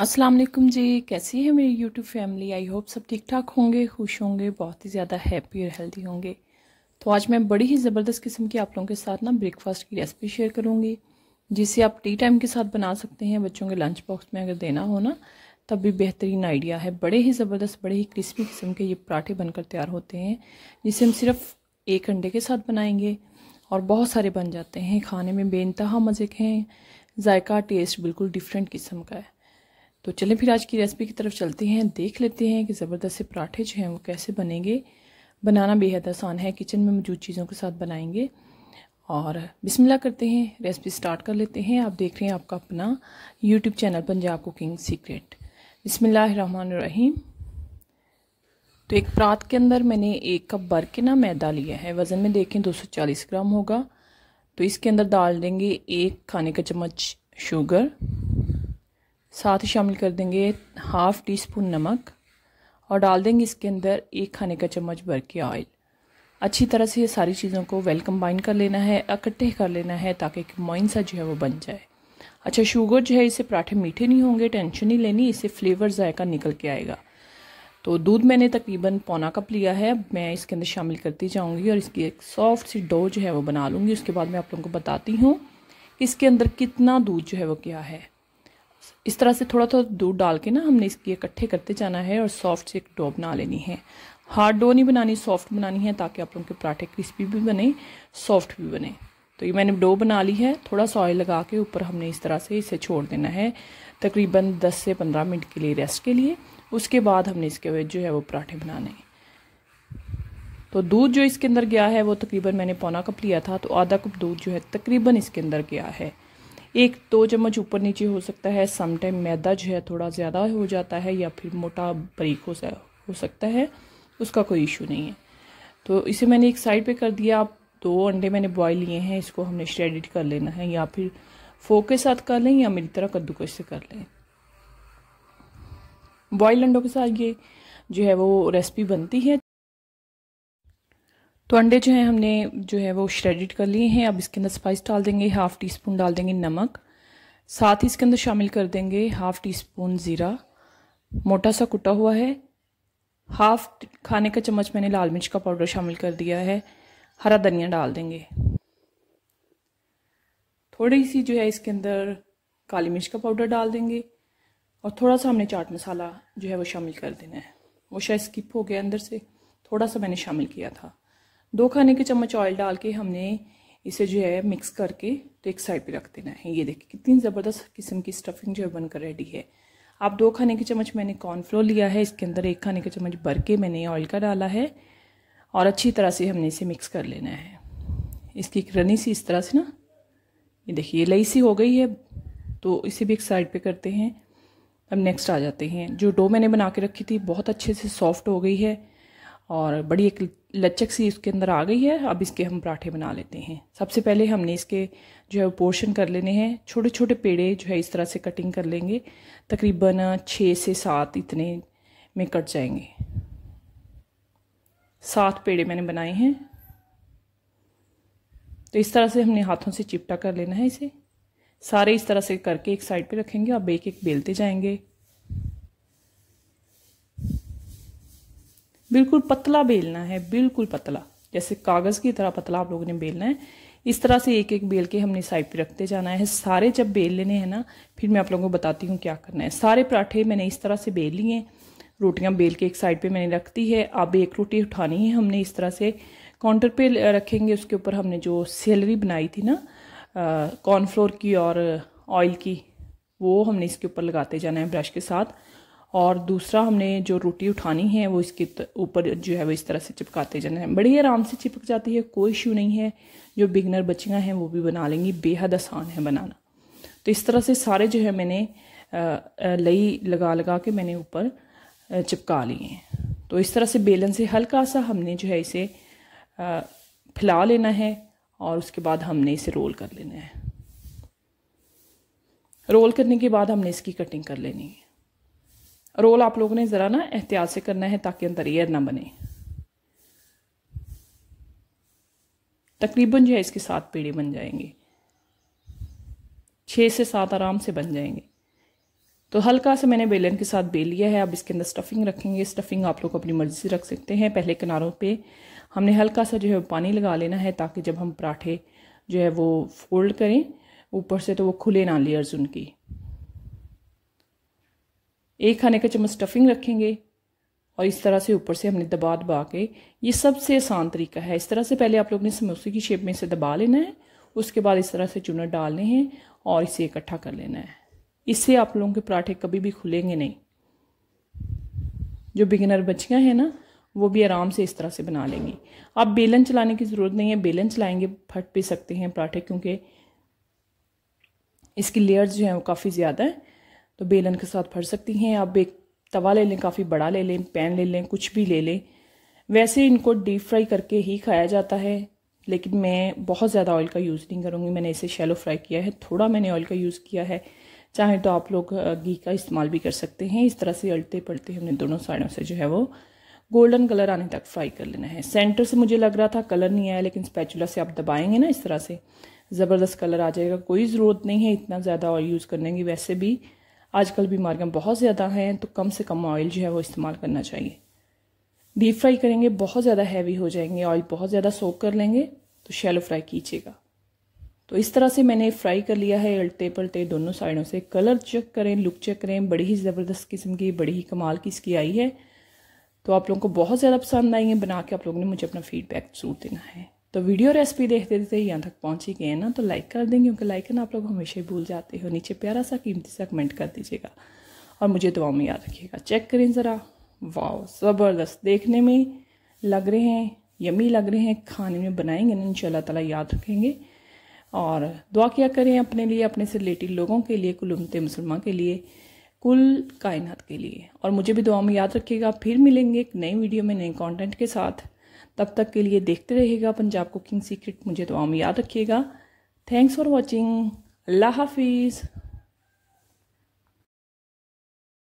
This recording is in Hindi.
अस्सलाम वालेकुम जी कैसी है मेरी यूट्यूब फैमिली आई होप सब ठीक ठाक होंगे खुश होंगे बहुत ही ज़्यादा हैप्पी और हेल्दी होंगे तो आज मैं बड़ी ही ज़बरदस्त किस्म की आप लोगों के साथ ना ब्रेकफास्ट की रेसिपी शेयर करूँगी जिसे आप टी टाइम के साथ बना सकते हैं बच्चों के लंच बॉक्स में अगर देना हो ना तब भी बेहतरीन आइडिया है बड़े ही ज़बरदस्त बड़े ही क्रिस्पी किस्म के ये पराठे बनकर तैयार होते हैं जिसे हम सिर्फ एक अंडे के साथ बनाएंगे और बहुत सारे बन जाते हैं खाने में बेनतहा मज़े के हैं जायका टेस्ट बिल्कुल डिफरेंट किस्म का है तो चलें फिर आज की रेसिपी की तरफ चलते हैं देख लेते हैं कि ज़बरदस्त से पराठे जो हैं वो कैसे बनेंगे बनाना बेहद आसान है किचन में मौजूद चीज़ों के साथ बनाएंगे और बिस्मिल्लाह करते हैं रेसिपी स्टार्ट कर लेते हैं आप देख रहे हैं आपका अपना YouTube channel Punjab cooking secret बिसमीम तो एक परात के अंदर मैंने एक कप भर के ना मैदा लिया है वज़न में देखें चालीस ग्राम होगा तो इसके अंदर डाल देंगे एक खाने का चम्मच शुगर साथ ही शामिल कर देंगे हाफ़ टी स्पून नमक और डाल देंगे इसके अंदर एक खाने का चम्मच भर के ऑयल अच्छी तरह से ये सारी चीज़ों को वेल कंबाइन कर लेना है इकट्ठे कर लेना है ताकि एक मोइनसा जो है वो बन जाए अच्छा शुगर जो है इसे पराठे मीठे नहीं होंगे टेंशन नहीं लेनी इससे फ्लेवर जायका निकल के आएगा तो दूध मैंने तकरीबन पौना कप लिया है मैं इसके अंदर शामिल करती जाऊँगी और इसकी एक सॉफ्ट सी डो जो है वो बना लूँगी उसके बाद मैं आप लोगों को बताती हूँ इसके अंदर कितना दूध जो है वो क्या है इस तरह से थोड़ा थोड़ा दूध डाल के ना हमने इसके इकट्ठे करते जाना है और सॉफ्ट से एक डो बना लेनी है हार्ड डो नहीं बनानी सॉफ्ट बनानी है ताकि आप लोगों के पराठे क्रिस्पी भी बने सॉफ्ट भी बने तो ये मैंने डो बना ली है थोड़ा सा ऑयल लगा के ऊपर हमने इस तरह से इसे छोड़ देना है तकरीबन 10 से 15 मिनट के लिए रेस्ट के लिए उसके बाद हमने इसके जो है वो पराठे बनाने तो दूध जो इसके अंदर गया है वो तकरीबन मैंने पौना कप लिया था तो आधा कप दूध जो है तकरीबन इसके अंदर गया है एक दो तो चम्मच ऊपर नीचे हो सकता है समटाइम मैदा जो है थोड़ा ज़्यादा हो जाता है या फिर मोटा बरीक हो हो सकता है उसका कोई इशू नहीं है तो इसे मैंने एक साइड पे कर दिया आप दो अंडे मैंने बॉयल लिए हैं इसको हमने श्रेडिड कर लेना है या फिर फोक के साथ कर लें या मेरी तरह कद्दूकश से कर लें बॉयल अंडों के साथ ये जो है वो रेसिपी बनती है तो अंडे जो है हमने जो है वो श्रेडिड कर लिए हैं अब इसके अंदर स्पाइस डाल देंगे हाफ़ टी स्पून डाल देंगे नमक साथ ही इसके अंदर शामिल कर देंगे हाफ़ टी स्पून ज़ीरा मोटा सा कुटा हुआ है हाफ खाने का चम्मच मैंने लाल मिर्च का पाउडर शामिल कर दिया है हरा धनिया डाल देंगे थोड़ी सी जो है इसके अंदर काली मिर्च का पाउडर डाल देंगे और थोड़ा सा हमने चाट मसाला जो है वो शामिल कर देना है वो शायद स्किप हो गया अंदर से थोड़ा सा मैंने शामिल किया था दो खाने के चम्मच ऑयल डाल के हमने इसे जो है मिक्स करके तो एक साइड पे रख देना है ये देखिए कितनी ज़बरदस्त किस्म की स्टफिंग जो है बनकर रेडी है आप दो खाने के चम्मच मैंने कॉर्नफ्लोर लिया है इसके अंदर एक खाने के चम्मच भर के मैंने ऑयल का डाला है और अच्छी तरह से हमने इसे मिक्स कर लेना है इसकी एक रनी सी इस तरह से ना ये देखिए लई सी हो गई है तो इसे भी एक साइड पे करते हैं अब नेक्स्ट आ जाते हैं जो डो मैंने बना के रखी थी बहुत अच्छे से सॉफ्ट हो गई है और बड़ी एक लचक सी इसके अंदर आ गई है अब इसके हम पराठे बना लेते हैं सबसे पहले हमने इसके जो है पोर्शन कर लेने हैं छोटे छोटे पेड़े जो है इस तरह से कटिंग कर लेंगे तकरीबन छः से सात इतने में कट जाएंगे सात पेड़े मैंने बनाए हैं तो इस तरह से हमने हाथों से चिपटा कर लेना है इसे सारे इस तरह से करके एक साइड पे रखेंगे अब एक एक बेलते जाएंगे बिल्कुल पतला बेलना है बिल्कुल पतला जैसे कागज़ की तरह पतला आप लोगों ने बेलना है इस तरह से एक एक बेल के हमने साइड पे रखते जाना है सारे जब बेल लेने हैं ना फिर मैं आप लोगों को बताती हूँ क्या करना है सारे पराठे मैंने इस तरह से बेल लिए रोटियाँ बेल के एक साइड पे मैंने रख दी है अब एक रोटी उठानी है हमने इस तरह से काउंटर पे रखेंगे उसके ऊपर हमने जो सेलरी बनाई थी ना कॉर्नफ्लोर की और ऑयल की वो हमने इसके ऊपर लगाते जाना है ब्रश के साथ और दूसरा हमने जो रोटी उठानी है वो इसके ऊपर जो है वो इस तरह से चिपकाते जाना है बड़ी आराम से चिपक जाती है कोई इशू नहीं है जो बिगनर बच्चियाँ हैं वो भी बना लेंगी बेहद आसान है बनाना तो इस तरह से सारे जो है मैंने लई लगा लगा के मैंने ऊपर चिपका लिए हैं तो इस तरह से बेलन से हल्का सा हमने जो है इसे फैला लेना है और उसके बाद हमने इसे रोल कर लेना है रोल करने के बाद हमने इसकी कटिंग कर लेनी है रोल आप लोगों ने ज़रा ना एहतियात से करना है ताकि अंदर एयर ना बने तकरीबन जो है इसके सात पेड़े बन जाएंगे छः से सात आराम से बन जाएंगे तो हल्का से मैंने बेलन के साथ बेल लिया है अब इसके अंदर स्टफिंग रखेंगे स्टफिंग आप लोग अपनी मर्ज़ी से रख सकते हैं पहले किनारों पे हमने हल्का सा जो है पानी लगा लेना है ताकि जब हम पराठे जो है वो फोल्ड करें ऊपर से तो वो खुले ना लेयर्स उनकी एक खाने का चम्मच स्टफिंग रखेंगे और इस तरह से ऊपर से हमने दबा दबा के ये सबसे आसान तरीका है इस तरह से पहले आप लोग ने समोसे की शेप में इसे दबा लेना है उसके बाद इस तरह से चूनट डालने हैं और इसे इकट्ठा कर लेना है इससे आप लोगों के पराठे कभी भी खुलेंगे नहीं जो बिगिनर बच्चियाँ हैं ना वो भी आराम से इस तरह से बना लेंगी आप बेलन चलाने की ज़रूरत नहीं है बेलन चलाएंगे फट भी सकते हैं पराठे क्योंकि इसकी लेयर्स जो हैं वो काफ़ी ज़्यादा है तो बेलन के साथ भर सकती हैं आप एक तवा ले लें काफ़ी बड़ा ले लें पैन ले लें कुछ भी ले लें वैसे इनको डीप फ्राई करके ही खाया जाता है लेकिन मैं बहुत ज़्यादा ऑयल का यूज़ नहीं करूँगी मैंने इसे शैलो फ्राई किया है थोड़ा मैंने ऑयल का यूज़ किया है चाहे तो आप लोग घी का इस्तेमाल भी कर सकते हैं इस तरह से अलते पलते हमने दोनों साइडों से जो है वो गोल्डन कलर आने तक फ्राई कर लेना है सेंटर से मुझे लग रहा था कलर नहीं आया लेकिन स्पैचुला से आप दबाएंगे ना इस तरह से ज़बरदस्त कलर आ जाएगा कोई ज़रूरत नहीं है इतना ज़्यादा ऑयल यूज़ करने की वैसे भी आजकल बीमारियाँ बहुत ज़्यादा हैं तो कम से कम ऑयल जो है वो इस्तेमाल करना चाहिए डीप फ्राई करेंगे बहुत ज़्यादा हैवी हो जाएंगे ऑयल बहुत ज़्यादा सोक कर लेंगे तो शैलो फ्राई कीजिएगा तो इस तरह से मैंने फ्राई कर लिया है उल्टे पलटे दोनों साइडों से कलर चेक करें लुक चेक करें बड़ी ही ज़बरदस्त किस्म की बड़ी ही कमाल की इसकी आई है तो आप लोगों को बहुत ज़्यादा पसंद आएंगे बना के आप लोगों ने मुझे अपना फीडबैक ज़रूर देना है तो वीडियो रेसिपी देखते देखते यहाँ तक पहुँची गए हैं ना तो लाइक कर देंगे क्योंकि लाइक करना आप लोग हमेशा ही भूल जाते हो नीचे प्यारा सा कीमती सा कमेंट कर दीजिएगा और मुझे दुआ में याद रखिएगा चेक करें ज़रा वाह ज़बरदस्त देखने में लग रहे हैं यमी लग रहे हैं खाने में बनाएंगे ना इन ताला याद रखेंगे और दुआ किया करें अपने लिए अपने से रिलेटेड लोगों के लिए कुल उमते मुसलमान के लिए कुल कायनात के लिए और मुझे भी दुआ में याद रखिएगा फिर मिलेंगे एक नई वीडियो में नए कंटेंट के साथ तब तक के लिए देखते रहेगा पंजाब कुकिंग सीक्रेट मुझे दुआ तो में याद रखिएगा थैंक्स फॉर वॉचिंग अल्लाह हाफिज़